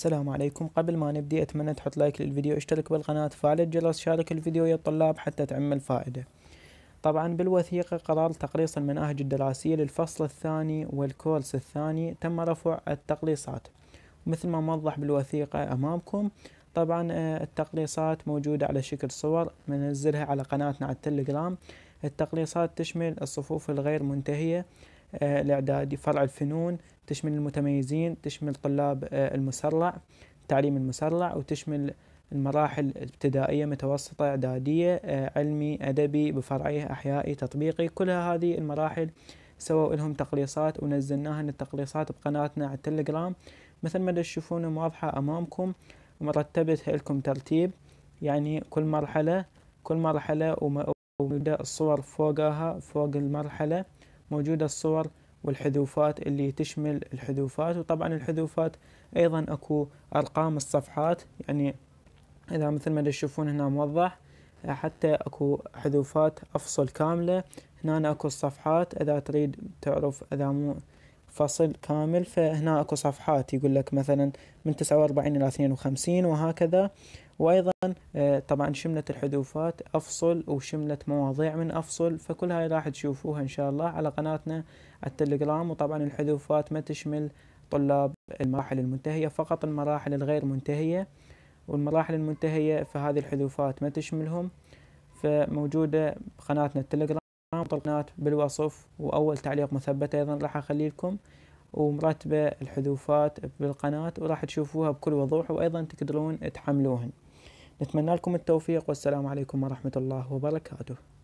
السلام عليكم قبل ما نبدي اتمنى تحط لايك للفيديو اشترك بالقناة فعل الجرس شارك الفيديو يا الطلاب حتى تعم الفائدة طبعا بالوثيقة قرار تقليص المناهج الدراسية للفصل الثاني والكورس الثاني تم رفع التقليصات مثل ما موضح بالوثيقة أمامكم طبعا آه، التقليصات موجودة على شكل صور منزلها على قناتنا على التليجرام التقليصات تشمل الصفوف الغير منتهية آه، الإعدادي فرع الفنون تشمل المتميزين تشمل طلاب آه، المسرع تعليم المسرع وتشمل المراحل ابتدائية متوسطة إعدادية آه، علمي أدبي بفرعيه أحيائي تطبيقي كل هذه المراحل سووا لهم تقليصات ونزلناها التقليصات بقناتنا على التليجرام مثل ما تشوفون واضحة أمامكم ومرتبتها لكم ترتيب يعني كل مرحلة كل مرحلة ومبدأ الصور فوقها فوق المرحلة موجودة الصور والحذوفات اللي تشمل الحذوفات وطبعا الحذوفات أيضا أكو أرقام الصفحات يعني إذا مثل ما تشوفون هنا موضح حتى أكو حذوفات أفصل كاملة هنا أكو الصفحات إذا تريد تعرف إذا مو فصل كامل فهنا أكو صفحات يقول لك مثلا من تسعة وأربعين إلى اثنين وخمسين وهكذا وايضا آه، طبعا شملت الحذوفات افصل وشملت مواضيع من افصل فكل هاي راح تشوفوها ان شاء الله على قناتنا التليجرام وطبعا الحذوفات ما تشمل طلاب المراحل المنتهية فقط المراحل الغير منتهية والمراحل المنتهية فهذه الحذوفات ما تشملهم فموجودة بقناتنا التليجرام القناة بالوصف وأول تعليق مثبت أيضا راح أخلي لكم ومرتبة الحذوفات بالقناة وراح تشوفوها بكل وضوح وأيضا تقدرون تحملوهن نتمنى لكم التوفيق والسلام عليكم ورحمة الله وبركاته